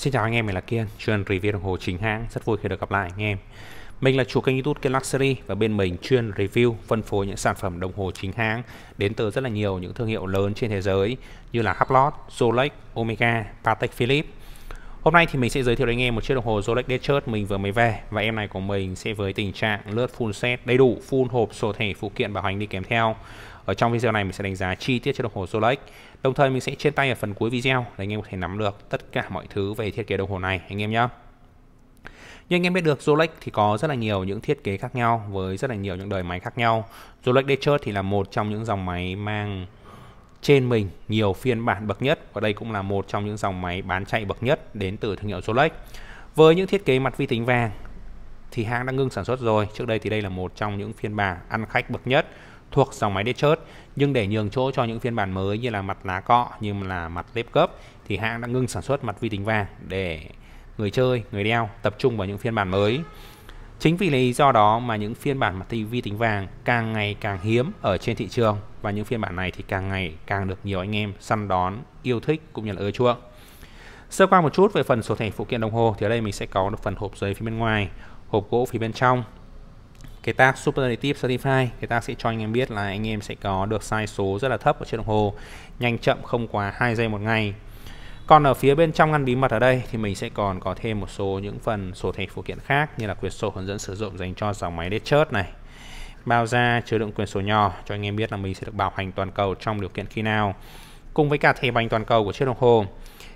Xin chào anh em, mình là Kiên, chuyên review đồng hồ chính hãng. Rất vui khi được gặp lại anh em. Mình là chủ kênh YouTube Kiên Luxury và bên mình chuyên review, phân phối những sản phẩm đồng hồ chính hãng đến từ rất là nhiều những thương hiệu lớn trên thế giới như là Hublot, Rolex, Omega, Patek Philippe. Hôm nay thì mình sẽ giới thiệu đến anh em một chiếc đồng hồ Rolex Desert mình vừa mới về và em này của mình sẽ với tình trạng lướt full set đầy đủ, full hộp sổ thẻ phụ kiện bảo hành đi kèm theo. Ở trong video này mình sẽ đánh giá chi tiết cho đồng hồ Rolex. Đồng thời mình sẽ trên tay ở phần cuối video để anh em có thể nắm được tất cả mọi thứ về thiết kế đồng hồ này anh em nhé. Như anh em biết được Rolex thì có rất là nhiều những thiết kế khác nhau với rất là nhiều những đời máy khác nhau. Rolex Desert thì là một trong những dòng máy mang trên mình nhiều phiên bản bậc nhất và đây cũng là một trong những dòng máy bán chạy bậc nhất đến từ thương hiệu Rolex. Với những thiết kế mặt vi tính vàng thì hãng đã ngưng sản xuất rồi. Trước đây thì đây là một trong những phiên bản ăn khách bậc nhất thuộc dòng máy Dechert nhưng để nhường chỗ cho những phiên bản mới như là mặt lá cọ như là mặt lép cấp thì hãng đã ngưng sản xuất mặt vi tính vàng để người chơi, người đeo tập trung vào những phiên bản mới. Chính vì lý do đó mà những phiên bản mặt vi tính vàng càng ngày càng hiếm ở trên thị trường và những phiên bản này thì càng ngày càng được nhiều anh em săn đón, yêu thích cũng như là ưa chuộng. Sơ qua một chút về phần số thẻ phụ kiện đồng hồ thì ở đây mình sẽ có được phần hộp giấy phía bên ngoài, hộp gỗ phía bên trong cái tag superlative certify cái tag sẽ cho anh em biết là anh em sẽ có được sai số rất là thấp ở trên đồng hồ nhanh chậm không quá 2 giây một ngày còn ở phía bên trong ngăn bí mật ở đây thì mình sẽ còn có thêm một số những phần sổ thẻ phụ kiện khác như là quyển sổ hướng dẫn sử dụng dành cho dòng máy chớt này bao da chứa đựng quyền sổ nhỏ cho anh em biết là mình sẽ được bảo hành toàn cầu trong điều kiện khi nào cùng với cả thẻ bành toàn cầu của chiếc đồng hồ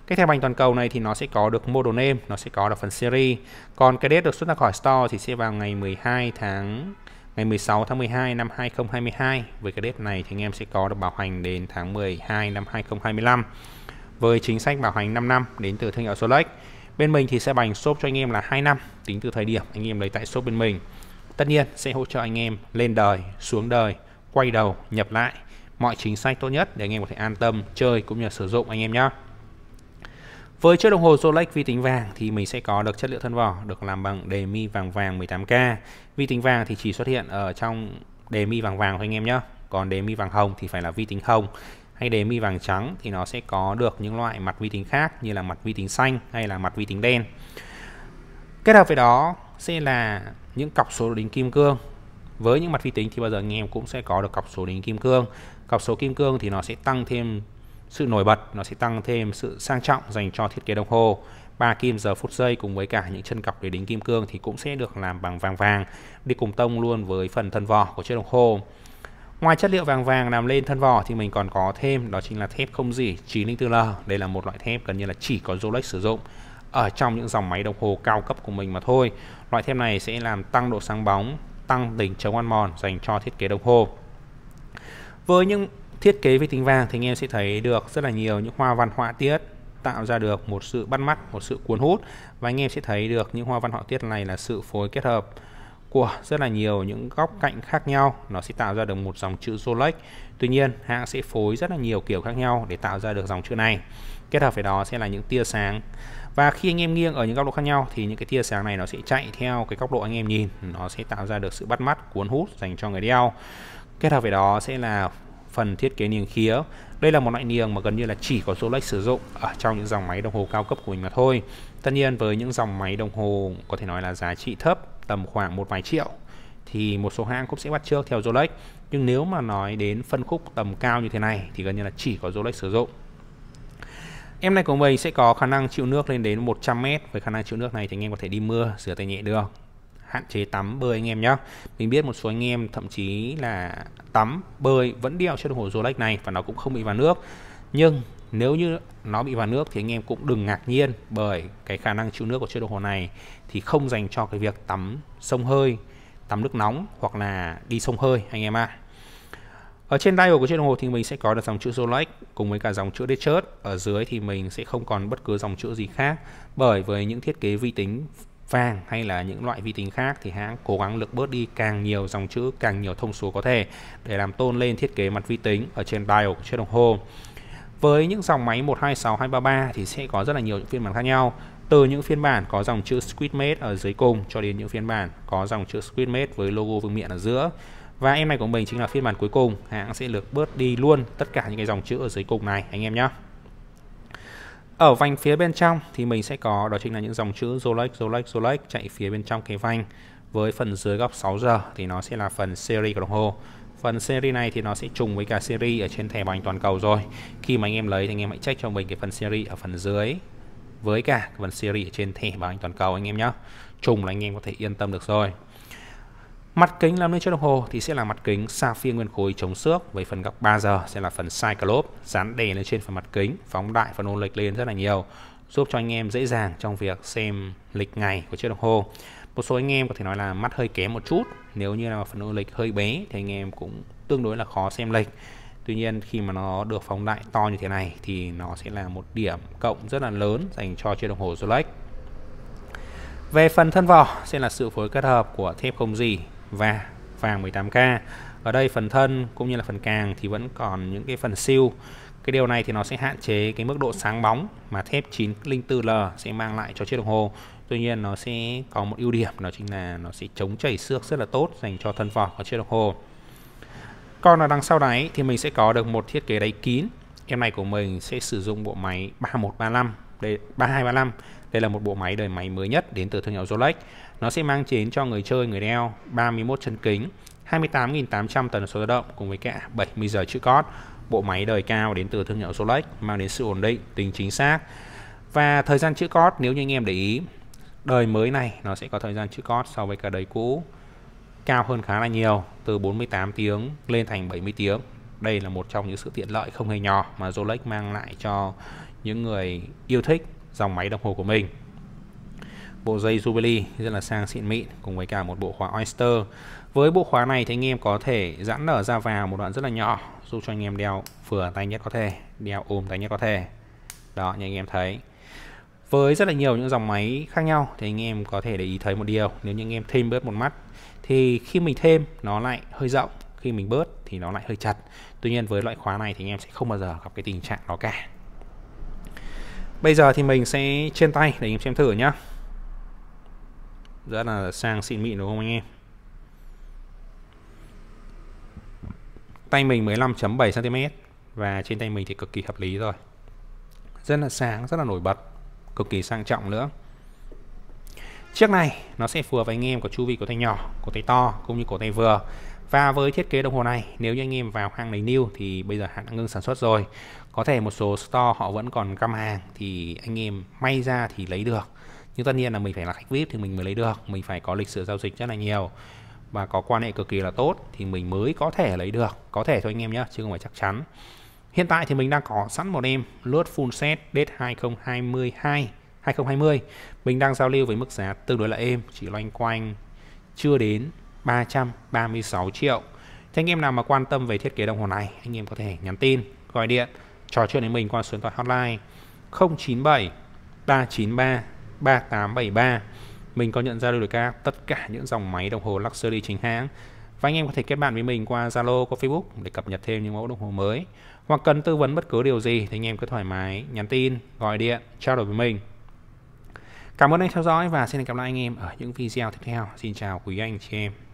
cái thẻ bành toàn cầu này thì nó sẽ có được model name, nó sẽ có được phần series. Còn cái date được xuất ra khỏi store thì sẽ vào ngày 12 tháng ngày 16 tháng 12 năm 2022. Với cái date này thì anh em sẽ có được bảo hành đến tháng 12 năm 2025 với chính sách bảo hành 5 năm đến từ thương hiệu Solex. Bên mình thì sẽ bành shop cho anh em là 2 năm tính từ thời điểm anh em lấy tại shop bên mình. Tất nhiên sẽ hỗ trợ anh em lên đời, xuống đời, quay đầu, nhập lại mọi chính sách tốt nhất để anh em có thể an tâm chơi cũng như sử dụng anh em nhé. Với chiếc đồng hồ Rolex vi tính vàng thì mình sẽ có được chất liệu thân vỏ được làm bằng đề mi vàng vàng 18K. Vi tính vàng thì chỉ xuất hiện ở trong đề mi vàng vàng thôi anh em nhé. Còn đề mi vàng hồng thì phải là vi tính hồng hay đề mi vàng trắng thì nó sẽ có được những loại mặt vi tính khác như là mặt vi tính xanh hay là mặt vi tính đen. Kết hợp với đó sẽ là những cọc số đính kim cương. Với những mặt vi tính thì bao giờ anh em cũng sẽ có được cọc số đính kim cương. Cọc số kim cương thì nó sẽ tăng thêm sự nổi bật nó sẽ tăng thêm sự sang trọng dành cho thiết kế đồng hồ. Ba kim giờ phút giây cùng với cả những chân cọc để đính kim cương thì cũng sẽ được làm bằng vàng vàng đi cùng tông luôn với phần thân vỏ của chiếc đồng hồ. Ngoài chất liệu vàng vàng làm lên thân vỏ thì mình còn có thêm đó chính là thép không rỉ 904L. Đây là một loại thép gần như là chỉ có Rolex sử dụng ở trong những dòng máy đồng hồ cao cấp của mình mà thôi. Loại thép này sẽ làm tăng độ sáng bóng, tăng tính chống ăn mòn dành cho thiết kế đồng hồ. Với những thiết kế với tính vàng thì anh em sẽ thấy được rất là nhiều những hoa văn họa tiết tạo ra được một sự bắt mắt, một sự cuốn hút và anh em sẽ thấy được những hoa văn họa tiết này là sự phối kết hợp của rất là nhiều những góc cạnh khác nhau nó sẽ tạo ra được một dòng chữ Rolex tuy nhiên hãng sẽ phối rất là nhiều kiểu khác nhau để tạo ra được dòng chữ này kết hợp với đó sẽ là những tia sáng và khi anh em nghiêng ở những góc độ khác nhau thì những cái tia sáng này nó sẽ chạy theo cái góc độ anh em nhìn nó sẽ tạo ra được sự bắt mắt cuốn hút dành cho người đeo kết hợp với đó sẽ là phần thiết kế niềng khía. Đây là một loại niềng mà gần như là chỉ có Rolex sử dụng ở trong những dòng máy đồng hồ cao cấp của mình mà thôi. Tất nhiên với những dòng máy đồng hồ có thể nói là giá trị thấp tầm khoảng một vài triệu thì một số hãng cũng sẽ bắt trước theo Rolex. Nhưng nếu mà nói đến phân khúc tầm cao như thế này thì gần như là chỉ có Rolex sử dụng. Em này của mình sẽ có khả năng chịu nước lên đến 100m Với khả năng chịu nước này thì anh em có thể đi mưa, rửa tay nhẹ được hạn chế tắm bơi anh em nhé mình biết một số anh em thậm chí là tắm bơi vẫn đeo chiếc đồng hồ Rolex này và nó cũng không bị vào nước nhưng nếu như nó bị vào nước thì anh em cũng đừng ngạc nhiên bởi cái khả năng chịu nước của chiếc đồng hồ này thì không dành cho cái việc tắm sông hơi tắm nước nóng hoặc là đi sông hơi anh em ạ à. Ở trên dial của chiếc đồng hồ thì mình sẽ có được dòng chữ Rolex cùng với cả dòng chữ Desert. Ở dưới thì mình sẽ không còn bất cứ dòng chữ gì khác bởi với những thiết kế vi tính vàng hay là những loại vi tính khác thì hãng cố gắng lược bớt đi càng nhiều dòng chữ, càng nhiều thông số có thể để làm tôn lên thiết kế mặt vi tính ở trên dial trên đồng hồ. Với những dòng máy 126, 233 thì sẽ có rất là nhiều những phiên bản khác nhau. Từ những phiên bản có dòng chữ Squidmate ở dưới cùng cho đến những phiên bản có dòng chữ Squidmate với logo vương miện ở giữa. Và em này của mình chính là phiên bản cuối cùng, hãng sẽ lược bớt đi luôn tất cả những cái dòng chữ ở dưới cùng này anh em nhé ở vành phía bên trong thì mình sẽ có đó chính là những dòng chữ Rolex Rolex Rolex chạy phía bên trong cái vành với phần dưới góc 6 giờ thì nó sẽ là phần series của đồng hồ phần series này thì nó sẽ trùng với cả series ở trên thẻ bảo hành toàn cầu rồi khi mà anh em lấy thì anh em hãy check cho mình cái phần series ở phần dưới với cả phần series ở trên thẻ bảo hành toàn cầu anh em nhé trùng là anh em có thể yên tâm được rồi Mặt kính làm nên chiếc đồng hồ thì sẽ là mặt kính sapphire nguyên khối chống xước với phần góc 3 giờ sẽ là phần cyclope dán đè lên trên phần mặt kính, phóng đại phần ô lệch lên rất là nhiều, giúp cho anh em dễ dàng trong việc xem lịch ngày của chiếc đồng hồ. Một số anh em có thể nói là mắt hơi kém một chút, nếu như là phần ô lệch hơi bé thì anh em cũng tương đối là khó xem lệch. Tuy nhiên khi mà nó được phóng đại to như thế này thì nó sẽ là một điểm cộng rất là lớn dành cho chiếc đồng hồ Rolex. Về phần thân vỏ sẽ là sự phối kết hợp của thép không gỉ và vàng 18K ở đây phần thân cũng như là phần càng thì vẫn còn những cái phần siêu cái điều này thì nó sẽ hạn chế cái mức độ sáng bóng mà thép 904L sẽ mang lại cho chiếc đồng hồ tuy nhiên nó sẽ có một ưu điểm đó chính là nó sẽ chống chảy xước rất là tốt dành cho thân vỏ của chiếc đồng hồ còn ở đằng sau đấy thì mình sẽ có được một thiết kế đáy kín em này của mình sẽ sử dụng bộ máy 3135 đây 3235 đây là một bộ máy đời máy mới nhất đến từ thương hiệu Rolex nó sẽ mang đến cho người chơi người đeo 31 chân kính, 28.800 tần số tự động cùng với cả 70 giờ chữ cót. Bộ máy đời cao đến từ thương hiệu Solex mang đến sự ổn định, tính chính xác. Và thời gian chữ cót nếu như anh em để ý, đời mới này nó sẽ có thời gian chữ cót so với cả đời cũ cao hơn khá là nhiều, từ 48 tiếng lên thành 70 tiếng. Đây là một trong những sự tiện lợi không hề nhỏ mà Rolex mang lại cho những người yêu thích dòng máy đồng hồ của mình bộ dây Jubilee rất là sang xịn mịn cùng với cả một bộ khóa Oyster với bộ khóa này thì anh em có thể giãn nở ra vào một đoạn rất là nhỏ giúp cho anh em đeo vừa tay nhất có thể đeo ôm tay nhất có thể đó như anh em thấy với rất là nhiều những dòng máy khác nhau thì anh em có thể để ý thấy một điều nếu như anh em thêm bớt một mắt thì khi mình thêm nó lại hơi rộng khi mình bớt thì nó lại hơi chặt tuy nhiên với loại khóa này thì anh em sẽ không bao giờ gặp cái tình trạng đó cả bây giờ thì mình sẽ trên tay để anh em xem thử nhé rất là sang xịn mịn đúng không anh em tay mình 15.7cm và trên tay mình thì cực kỳ hợp lý rồi rất là sáng rất là nổi bật cực kỳ sang trọng nữa chiếc này nó sẽ phù hợp với anh em có chu vi của tay nhỏ cổ tay to cũng như cổ tay vừa và với thiết kế đồng hồ này nếu như anh em vào hàng lấy new thì bây giờ hãng đã ngưng sản xuất rồi có thể một số store họ vẫn còn căm hàng thì anh em may ra thì lấy được nhưng tất nhiên là mình phải là khách vip thì mình mới lấy được mình phải có lịch sử giao dịch rất là nhiều và có quan hệ cực kỳ là tốt thì mình mới có thể lấy được có thể thôi anh em nhé chứ không phải chắc chắn hiện tại thì mình đang có sẵn một em lướt full set date 2022 2020 mình đang giao lưu với mức giá tương đối là êm chỉ loanh quanh chưa đến 336 triệu thì anh em nào mà quan tâm về thiết kế đồng hồ này anh em có thể nhắn tin gọi điện trò chuyện với mình qua số điện thoại hotline 097 393 3873 mình có nhận ra được các tất cả những dòng máy đồng hồ luxury chính hãng và anh em có thể kết bạn với mình qua Zalo qua Facebook để cập nhật thêm những mẫu đồng hồ mới hoặc cần tư vấn bất cứ điều gì thì anh em cứ thoải mái nhắn tin gọi điện trao đổi với mình cảm ơn anh theo dõi và xin hẹn gặp lại anh em ở những video tiếp theo xin chào quý anh chị em